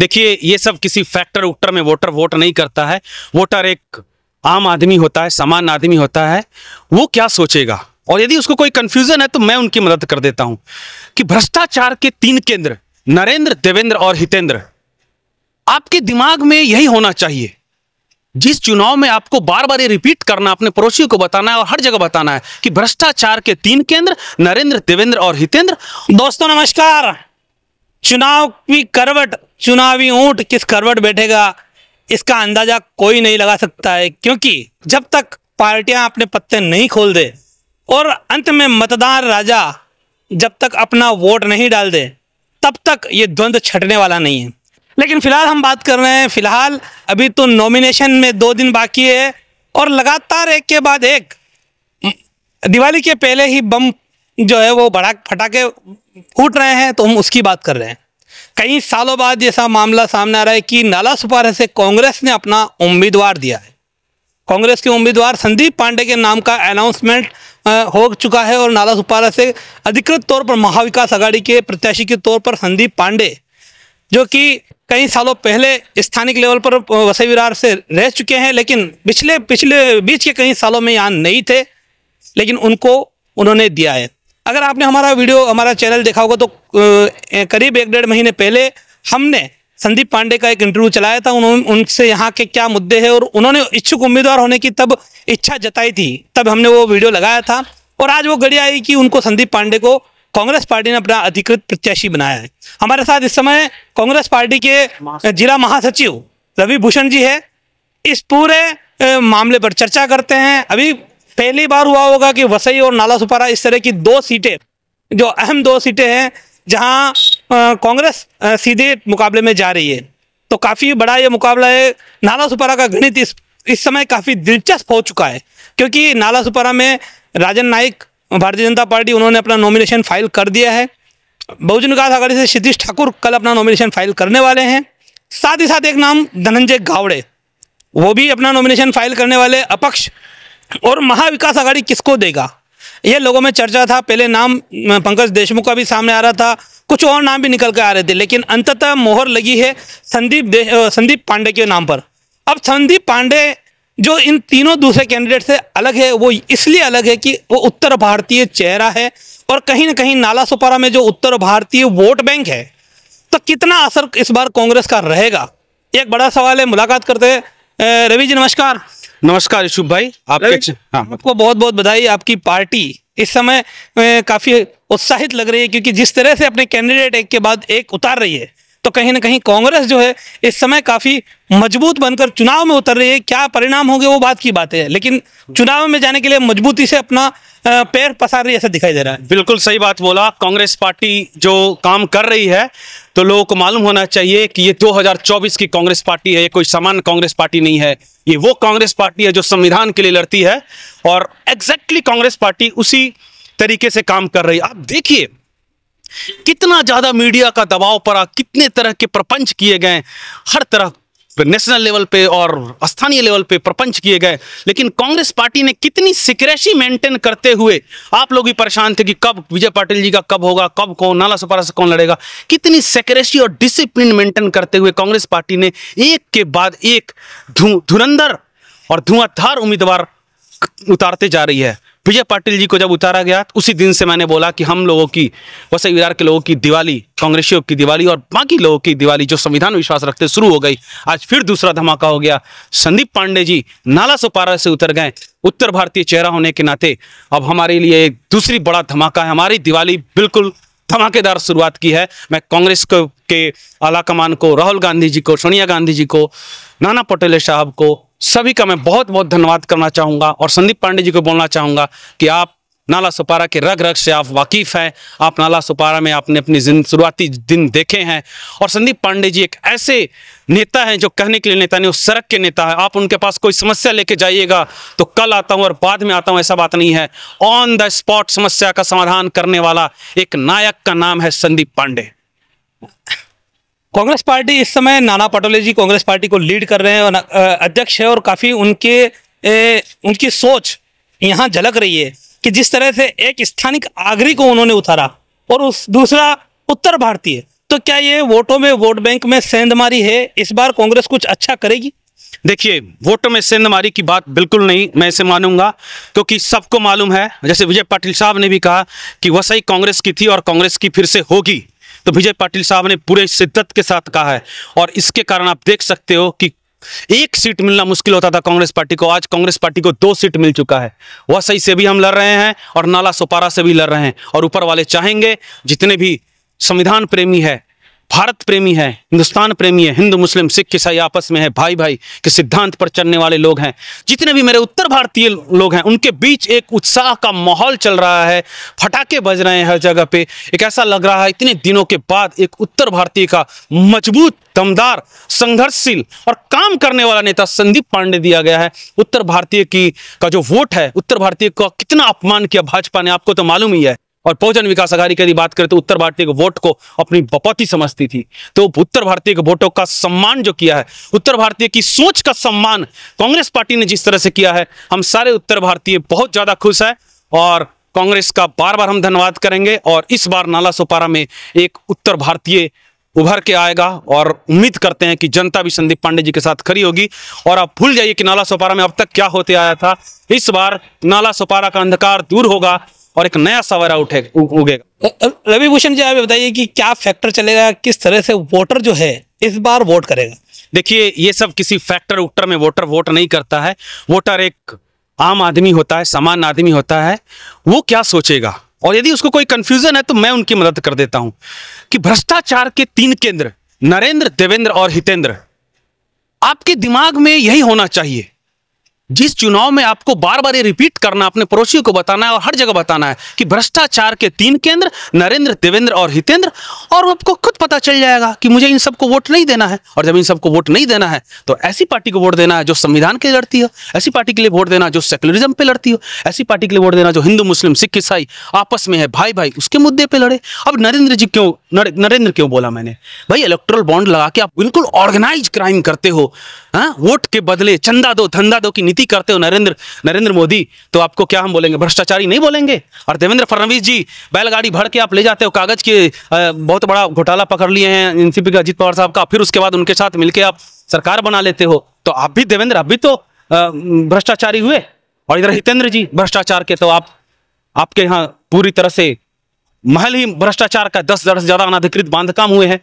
देखिए ये सब किसी फैक्टर उक्टर में वोटर वोट नहीं करता है वोटर एक आम आदमी होता है समान आदमी होता है वो क्या सोचेगा और यदि उसको कोई कंफ्यूजन है तो मैं उनकी मदद कर देता हूं कि भ्रष्टाचार के तीन केंद्र नरेंद्र देवेंद्र और हितेंद्र आपके दिमाग में यही होना चाहिए जिस चुनाव में आपको बार बार ये रिपीट करना अपने पड़ोसियों को बताना है और हर जगह बताना है कि भ्रष्टाचार के तीन केंद्र नरेंद्र देवेंद्र और हितेंद्र दोस्तों नमस्कार चुनाव की करवट चुनावी ऊंट किस करवट बैठेगा इसका अंदाजा कोई नहीं लगा सकता है क्योंकि जब तक पार्टियां अपने पत्ते नहीं खोल दे और अंत में मतदान राजा जब तक अपना वोट नहीं डाल दे तब तक ये द्वंद्व छटने वाला नहीं है लेकिन फिलहाल हम बात कर रहे हैं फिलहाल अभी तो नॉमिनेशन में दो दिन बाकी है और लगातार एक के बाद एक दिवाली के पहले ही बम जो है वो बड़ा फटाके फूट रहे हैं तो हम उसकी बात कर रहे हैं कई सालों बाद जैसा मामला सामने आ रहा है कि नाला सुपारा से कांग्रेस ने अपना उम्मीदवार दिया है कांग्रेस के उम्मीदवार संदीप पांडे के नाम का अनाउंसमेंट हो चुका है और नाला सुपारा से अधिकृत तौर पर महाविकास अघाड़ी के प्रत्याशी के तौर पर संदीप पांडे जो कि कई सालों पहले स्थानिक लेवल पर वसई विरार से रह चुके हैं लेकिन पिछले पिछले बीच के कई सालों में यहाँ नहीं थे लेकिन उनको उन्होंने दिया है अगर आपने हमारा वीडियो हमारा चैनल देखा होगा तो करीब एक डेढ़ महीने पहले हमने संदीप पांडे का एक इंटरव्यू चलाया था उन्होंने उनसे यहाँ के क्या मुद्दे हैं और उन्होंने इच्छुक उम्मीदवार होने की तब इच्छा जताई थी तब हमने वो वीडियो लगाया था और आज वो घड़ी आई कि उनको संदीप पांडे को कांग्रेस पार्टी ने अपना अधिकृत प्रत्याशी बनाया है हमारे साथ इस समय कांग्रेस पार्टी के जिला महासचिव रवि भूषण जी है इस पूरे मामले पर चर्चा करते हैं अभी पहली बार हुआ होगा कि वसई और नाला सुपारा इस तरह की दो सीटें जो अहम दो सीटें हैं जहां कांग्रेस सीधे मुकाबले में जा रही है तो काफ़ी बड़ा ये मुकाबला है नाला सुपारा का गणित इस इस समय काफ़ी दिलचस्प हो चुका है क्योंकि नाला सुपारा में राजन नाइक भारतीय जनता पार्टी उन्होंने अपना नॉमिनेशन फाइल कर दिया है बहुजन विकास अघाड़ी से सिद्धिश ठाकुर कल अपना नॉमिनेशन फाइल करने वाले हैं साथ ही साथ एक नाम धनंजय गावड़े वो भी अपना नॉमिनेशन फाइल करने वाले अपक्ष और महाविकास आघाड़ी किसको देगा ये लोगों में चर्चा था पहले नाम पंकज देशमुख का भी सामने आ रहा था कुछ और नाम भी निकल कर आ रहे थे लेकिन अंततः मोहर लगी है संदीप संदीप पांडे के नाम पर अब संदीप पांडे जो इन तीनों दूसरे कैंडिडेट से अलग है वो इसलिए अलग है कि वो उत्तर भारतीय चेहरा है और कहीं ना कहीं नाला सुपारा में जो उत्तर भारतीय वोट बैंक है तो कितना असर इस बार कांग्रेस का रहेगा एक बड़ा सवाल है मुलाकात करते हैं रवि जी नमस्कार नमस्कार ऋषभ भाई आपके हाँ, आपको बहुत बहुत बधाई आपकी पार्टी इस समय काफी उत्साहित लग रही है क्योंकि जिस तरह से अपने कैंडिडेट एक के बाद एक उतार रही है तो कहीं ना कहीं कांग्रेस जो है इस समय काफ़ी मजबूत बनकर चुनाव में उतर रही है क्या परिणाम होंगे वो बात की बात है लेकिन चुनाव में जाने के लिए मजबूती से अपना पैर पसार रही ऐसा दिखाई दे रहा है बिल्कुल सही बात बोला कांग्रेस पार्टी जो काम कर रही है तो लोगों को मालूम होना चाहिए कि ये 2024 की कांग्रेस पार्टी है ये कोई सामान्य कांग्रेस पार्टी नहीं है ये वो कांग्रेस पार्टी है जो संविधान के लिए लड़ती है और एग्जैक्टली कांग्रेस पार्टी उसी तरीके से काम कर रही है आप देखिए कितना ज़्यादा मीडिया का दबाव पड़ा कितने तरह के प्रपंच किए गए हर तरह नेशनल लेवल पे और स्थानीय लेवल पे प्रपंच किए गए लेकिन कांग्रेस पार्टी ने कितनी सिक्रेसी मेंटेन करते हुए आप लोग भी परेशान थे कि कब विजय पाटिल जी का कब होगा कब कौन नाला सपारा से कौन लड़ेगा कितनी सिक्रेसी और डिसिप्लिन मेंटेन करते हुए कांग्रेस पार्टी ने एक के बाद एक धुरंधर और धुआंधार उम्मीदवार उतारते जा रही है विजय पाटिल जी को जब उतारा गया तो उसी दिन से मैंने बोला कि हम लोगों की वसई विरार के लोगों की दिवाली कांग्रेसियों की दिवाली और बाकी लोगों की दिवाली जो संविधान विश्वास रखते शुरू हो गई आज फिर दूसरा धमाका हो गया संदीप पांडे जी नाला सोपारा से उतर गए उत्तर भारतीय चेहरा होने के नाते अब हमारे लिए एक दूसरी बड़ा धमाका है हमारी दिवाली बिल्कुल धमाकेदार शुरुआत की है मैं कांग्रेस के आला कमान को राहुल गांधी जी को सोनिया गांधी जी को नाना पटेले साहब को सभी का मैं बहुत बहुत धन्यवाद करना चाहूँगा और संदीप पांडे जी को बोलना चाहूँगा कि आप नाला सुपारा के रग रग से आप वाकिफ़ हैं आप नाला सुपारा में आपने अपनी शुरुआती दिन देखे हैं और संदीप पांडे जी एक ऐसे नेता हैं जो कहने के लिए नेता नहीं वो सड़क के नेता है आप उनके पास कोई समस्या लेके जाइएगा तो कल आता हूँ और बाद में आता हूँ ऐसा बात नहीं है ऑन द स्पॉट समस्या का समाधान करने वाला एक नायक का नाम है संदीप पांडे कांग्रेस पार्टी इस समय नाना पटोले जी कांग्रेस पार्टी को लीड कर रहे हैं और अध्यक्ष है और काफ़ी उनके ए, उनकी सोच यहाँ झलक रही है कि जिस तरह से एक स्थानिक आगरी को उन्होंने उतारा और उस दूसरा उत्तर भारतीय तो क्या ये वोटों में वोट बैंक में सेंधमारी है इस बार कांग्रेस कुछ अच्छा करेगी देखिए वोटों में सेंधमारी की बात बिल्कुल नहीं मैं इसे मानूंगा क्योंकि सबको मालूम है जैसे विजय पाटिल साहब ने भी कहा कि वसई कांग्रेस की थी और कांग्रेस की फिर से होगी तो विजय पाटिल साहब ने पूरे शिद्दत के साथ कहा है और इसके कारण आप देख सकते हो कि एक सीट मिलना मुश्किल होता था कांग्रेस पार्टी को आज कांग्रेस पार्टी को दो सीट मिल चुका है वह सही से भी हम लड़ रहे हैं और नाला सोपारा से भी लड़ रहे हैं और ऊपर वाले चाहेंगे जितने भी संविधान प्रेमी है भारत प्रेमी है हिंदुस्तान प्रेमी है हिंदू मुस्लिम सिख ईसाई आपस में है भाई भाई के सिद्धांत पर चलने वाले लोग हैं जितने भी मेरे उत्तर भारतीय लोग हैं उनके बीच एक उत्साह का माहौल चल रहा है फटाके बज रहे हैं हर जगह पे एक ऐसा लग रहा है इतने दिनों के बाद एक उत्तर भारतीय का मजबूत दमदार संघर्षशील और काम करने वाला नेता संदीप पांडे दिया गया है उत्तर भारतीय की का जो वोट है उत्तर भारतीय का कितना अपमान किया भाजपा ने आपको तो मालूम ही है और बहुजन विकास अघाड़ी की यदि बात करें तो उत्तर भारतीय के वोट को अपनी बपौती समझती थी तो उत्तर भारतीय के वोटों का सम्मान जो किया है उत्तर भारतीय की सोच का सम्मान कांग्रेस पार्टी ने जिस तरह से किया है हम सारे उत्तर भारतीय बहुत ज्यादा खुश है और कांग्रेस का बार बार हम धन्यवाद करेंगे और इस बार नाला सोपारा में एक उत्तर भारतीय उभर के आएगा और उम्मीद करते हैं कि जनता भी संदीप पांडे जी के साथ खड़ी होगी और आप भूल जाइए कि नाला सोपारा में अब तक क्या होते आया था इस बार नाला सोपारा का अंधकार दूर होगा और एक नया सवारा उठे उगेगा रवि भूषण जी आप बताइए कि क्या फैक्टर चलेगा किस तरह से वोटर जो है इस बार वोट करेगा देखिए ये सब किसी फैक्टर उक्टर में वोटर वोट नहीं करता है वोटर एक आम आदमी होता है सामान्य आदमी होता है वो क्या सोचेगा और यदि उसको कोई कंफ्यूजन है तो मैं उनकी मदद कर देता हूं कि भ्रष्टाचार के तीन केंद्र नरेंद्र देवेंद्र और हितेंद्र आपके दिमाग में यही होना चाहिए जिस चुनाव में आपको बार बार ये रिपीट करना अपने पड़ोसियों को बताना है और हर जगह बताना है कि भ्रष्टाचार के तीन केंद्र नरेंद्र देवेंद्र और हितेंद्र और आपको खुद पता चल जाएगा कि मुझे इन सबको वोट नहीं देना है और जब इन सबको वोट नहीं देना है तो ऐसी पार्टी को वोट देना है जो संविधान के लड़ती हो ऐसी पार्टी के लिए वोट देना जो सेकुलरिज्म पर लड़ती हो ऐसी पार्टी के लिए वोट देना जो हिंदू मुस्लिम सिख ईसाई आपस में है भाई भाई उसके मुद्दे पर लड़े अब नरेंद्र जी क्यों नरेंद्र क्यों बोला मैंने भाई इलेक्ट्रल बॉन्ड लगा के आप बिल्कुल ऑर्गेनाइज क्राइम करते हो हाँ, वोट के बदले चंदा दो धंधा दो की नीति राजनीति करते हो नरेंद्र नरेंद्र मोदी तो आपको क्या हम बोलेंगे भ्रष्टाचारी नहीं बोलेंगे और देवेंद्र फडणवीस जी बैलगाड़ी भर के आप ले जाते हो कागज के बहुत बड़ा घोटाला पकड़ लिए हैं एनसीपी के अजीत पवार साहब का फिर उसके बाद उनके साथ मिलकर आप सरकार बना लेते हो तो आप भी देवेंद्र आप भी तो भ्रष्टाचारी हुए और इधर हितेंद्र जी भ्रष्टाचार के तो आप आपके यहाँ पूरी तरह से महल ही भ्रष्टाचार का दस हजार से ज़्यादा अनाधिकृत बांध काम हुए हैं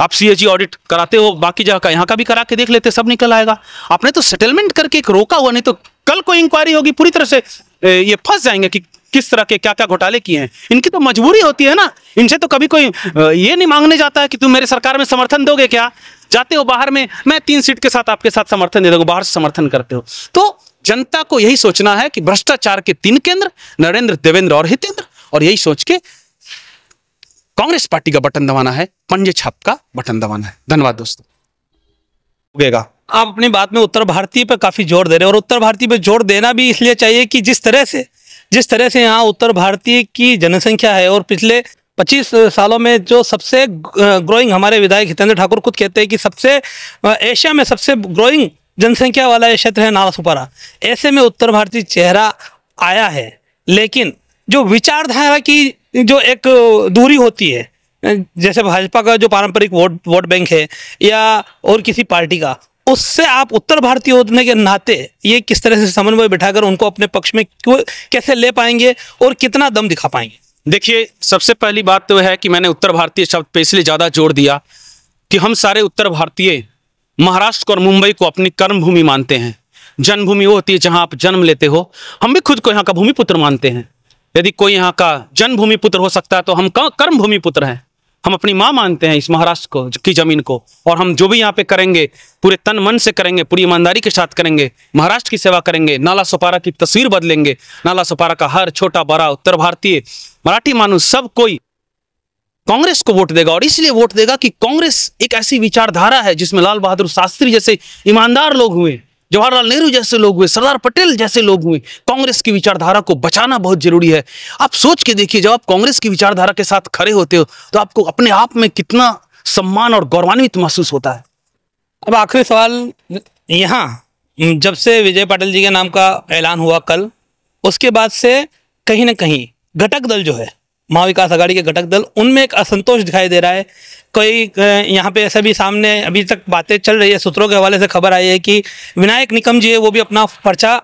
आप सी ऑडिट कराते हो बाकी जगह का यहाँ का भी करा के देख लेते सब निकल आएगा आपने तो सेटलमेंट करके एक रोका हुआ नहीं तो कल कोई इंक्वायरी होगी पूरी तरह से ये फंस जाएंगे कि किस तरह के क्या क्या घोटाले किए हैं इनकी तो मजबूरी होती है ना इनसे तो कभी कोई ये नहीं मांगने जाता है कि तुम मेरे सरकार में समर्थन दोगे क्या जाते हो बाहर में मैं तीन सीट के साथ आपके साथ समर्थन दे दोगे बाहर से समर्थन करते हो तो जनता को यही सोचना है कि भ्रष्टाचार के तीन केंद्र नरेंद्र देवेंद्र और हितेंद्र और यही सोच के कांग्रेस पार्टी का बटन दबाना है पंजे छाप का बटन दबाना है धन्यवाद दोस्तों उगेगा आप अपनी बात में उत्तर भारतीय पर काफी जोर दे रहे हैं और उत्तर भारतीय पर जोर देना भी इसलिए चाहिए कि जिस तरह से जिस तरह से यहाँ उत्तर भारतीय की जनसंख्या है और पिछले 25 सालों में जो सबसे ग्रोइंग हमारे विधायक हितेंद्र ठाकुर खुद कहते हैं कि सबसे एशिया में सबसे ग्रोइंग जनसंख्या वाला क्षेत्र है नालासुपारा ऐसे में उत्तर भारतीय चेहरा आया है लेकिन जो विचारधारा की जो एक दूरी होती है जैसे भाजपा का जो पारंपरिक वोट वोट बैंक है या और किसी पार्टी का उससे आप उत्तर भारतीय होने के नाते ये किस तरह से समन्वय बिठाकर उनको अपने पक्ष में कैसे ले पाएंगे और कितना दम दिखा पाएंगे देखिए सबसे पहली बात तो है कि मैंने उत्तर भारतीय शब्द पे इसलिए ज़्यादा जोर दिया कि हम सारे उत्तर भारतीय महाराष्ट्र और मुंबई को अपनी कर्मभूमि मानते हैं जन्मभूमि वो होती है जहाँ आप जन्म लेते हो हम भी खुद को यहाँ का भूमिपुत्र मानते हैं यदि कोई यहाँ का जन्मभूमि पुत्र हो सकता है तो हम कर्म भूमि पुत्र हैं हम अपनी माँ मानते हैं इस महाराष्ट्र को की जमीन को और हम जो भी यहाँ पे करेंगे पूरे तन मन से करेंगे पूरी ईमानदारी के साथ करेंगे महाराष्ट्र की सेवा करेंगे नाला सोपारा की तस्वीर बदलेंगे नाला सोपारा का हर छोटा बड़ा उत्तर भारतीय मराठी मानूस सब कोई कांग्रेस को वोट देगा और इसलिए वोट देगा कि कांग्रेस एक ऐसी विचारधारा है जिसमें लाल बहादुर शास्त्री जैसे ईमानदार लोग हुए जवाहरलाल नेहरू जैसे लोग हुए सरदार पटेल जैसे लोग हुए कांग्रेस की विचारधारा को बचाना बहुत जरूरी है आप सोच के देखिए जब आप कांग्रेस की विचारधारा के साथ खड़े होते हो तो आपको अपने आप में कितना सम्मान और गौरवान्वित महसूस होता है अब आखिरी सवाल यहाँ जब से विजय पाटिल जी के नाम का ऐलान हुआ कल उसके बाद से कहीं ना कहीं घटक दल जो है महाविकास आघाड़ी के घटक दल उनमें एक असंतोष दिखाई दे रहा है कोई यहाँ पे ऐसा भी सामने अभी तक बातें चल रही है सूत्रों के हवाले से खबर आई है कि विनायक निकम जी है वो भी अपना पर्चा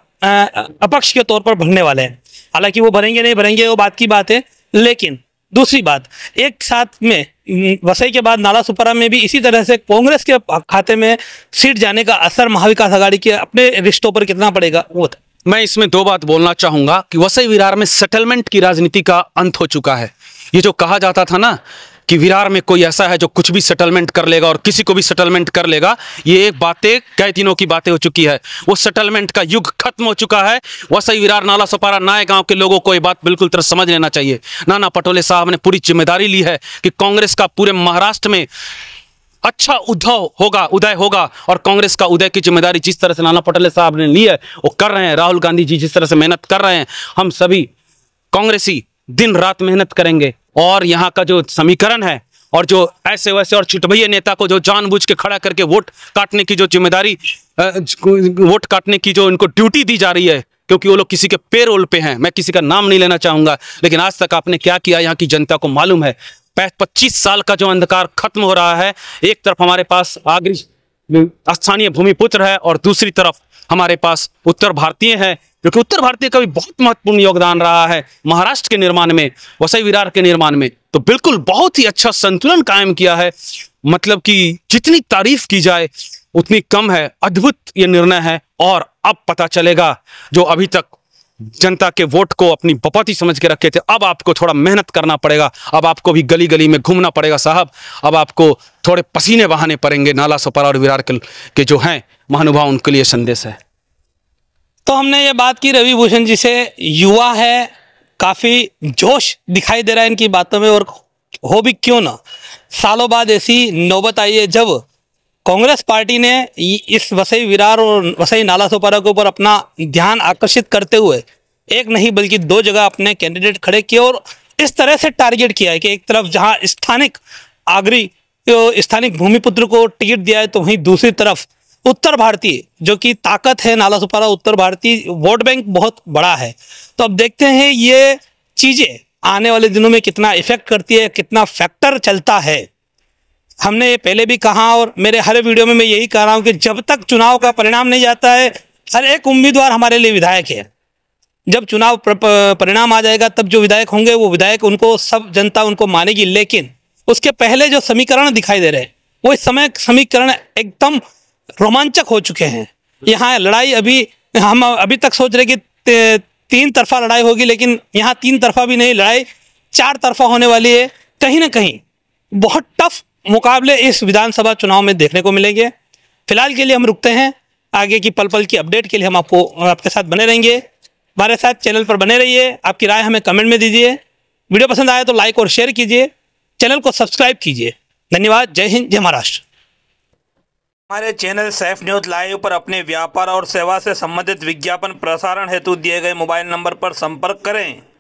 अपक्ष के तौर पर भरने वाले हैं हालांकि वो भरेंगे नहीं भरेंगे वो बात की बात है लेकिन दूसरी बात एक साथ में वसई के बाद नाला सुपरा में भी इसी तरह से कांग्रेस के खाते में सीट जाने का असर महाविकास आघाड़ी के अपने रिश्तों पर कितना पड़ेगा वो था मैं इसमें दो बात बोलना चाहूंगा कि वसई विरार में सेटलमेंट की राजनीति का अंत हो चुका है ये जो कहा जाता था ना कि विरार में कोई ऐसा है जो कुछ भी सेटलमेंट कर लेगा और किसी को भी सेटलमेंट कर लेगा ये बातें कई दिनों की बातें हो चुकी है वो सेटलमेंट का युग खत्म हो चुका है वैसे ही विरार नाला सपारा नाए गाँव के लोगों को ये बात बिल्कुल तरह समझ लेना चाहिए नाना पटोले साहब ने पूरी जिम्मेदारी ली है कि कांग्रेस का पूरे महाराष्ट्र में अच्छा उद्धव होगा उदय होगा और कांग्रेस का उदय की जिम्मेदारी जिस तरह से नाना पटोले साहब ने ली है वो कर रहे हैं राहुल गांधी जी जिस तरह से मेहनत कर रहे हैं हम सभी कांग्रेसी दिन रात मेहनत करेंगे और यहाँ का जो समीकरण है और जो ऐसे वैसे और छिटभैया नेता को जो जानबूझ के खड़ा करके वोट काटने की जो जिम्मेदारी वोट काटने की जो इनको ड्यूटी दी जा रही है क्योंकि वो लोग किसी के पेरोल पे हैं मैं किसी का नाम नहीं लेना चाहूँगा लेकिन आज तक आपने क्या किया यहाँ की जनता को मालूम है पच्चीस साल का जो अंधकार खत्म हो रहा है एक तरफ हमारे पास आगरी स्थानीय भूमिपुत्र है और दूसरी तरफ हमारे पास उत्तर भारतीय हैं क्योंकि उत्तर भारतीय का भी बहुत महत्वपूर्ण योगदान रहा है महाराष्ट्र के निर्माण में वसई विरार के निर्माण में तो बिल्कुल बहुत ही अच्छा संतुलन कायम किया है मतलब कि जितनी तारीफ की जाए उतनी कम है अद्भुत ये निर्णय है और अब पता चलेगा जो अभी तक जनता के वोट को अपनी बपौती समझ के रखे थे अब आपको थोड़ा मेहनत करना पड़ेगा अब आपको भी गली गली में घूमना पड़ेगा साहब अब आपको थोड़े पसीने बहाने पड़ेंगे नाला सोपारा और विरार के जो हैं महानुभाव उनके लिए संदेश है तो हमने ये बात की रवि भूषण जी से युवा है काफ़ी जोश दिखाई दे रहा है इनकी बातों में और हो भी क्यों ना सालों बाद ऐसी नौबत आई है जब कांग्रेस पार्टी ने इस वसई विरार और वसई नाला सोपारा के ऊपर अपना ध्यान आकर्षित करते हुए एक नहीं बल्कि दो जगह अपने कैंडिडेट खड़े किए और इस तरह से टारगेट किया है कि एक तरफ जहां स्थानिक आगरी स्थानिक भूमिपुत्र को टिकट दिया है तो वहीं दूसरी तरफ उत्तर भारतीय जो कि ताकत है नाला सुपारा उत्तर भारतीय वोट बैंक बहुत बड़ा है तो अब देखते हैं ये चीज़ें आने वाले दिनों में कितना इफेक्ट करती है कितना फैक्टर चलता है हमने ये पहले भी कहा और मेरे हर वीडियो में मैं यही कह रहा हूँ कि जब तक चुनाव का परिणाम नहीं जाता है हर एक उम्मीदवार हमारे लिए विधायक है जब चुनाव परिणाम आ जाएगा तब जो विधायक होंगे वो विधायक उनको सब जनता उनको मानेगी लेकिन उसके पहले जो समीकरण दिखाई दे रहे हैं वो इस समय समीकरण एकदम रोमांचक हो चुके हैं यहाँ लड़ाई अभी हम अभी तक सोच रहे कि तीन तरफा लड़ाई होगी लेकिन यहाँ तीन तरफा भी नहीं लड़ाई चार तरफा होने वाली है कहीं ना कहीं बहुत टफ मुकाबले इस विधानसभा चुनाव में देखने को मिलेंगे फिलहाल के लिए हम रुकते हैं आगे की पल पल की अपडेट के लिए हम आपको आपके साथ बने रहेंगे हमारे साथ चैनल पर बने रहिए आपकी राय हमें कमेंट में दीजिए वीडियो पसंद आया तो लाइक और शेयर कीजिए चैनल को सब्सक्राइब कीजिए धन्यवाद जय हिंद जय महाराष्ट्र हमारे चैनल सैफ न्यूज लाइव पर अपने व्यापार और सेवा से संबंधित विज्ञापन प्रसारण हेतु दिए गए मोबाइल नंबर पर संपर्क करें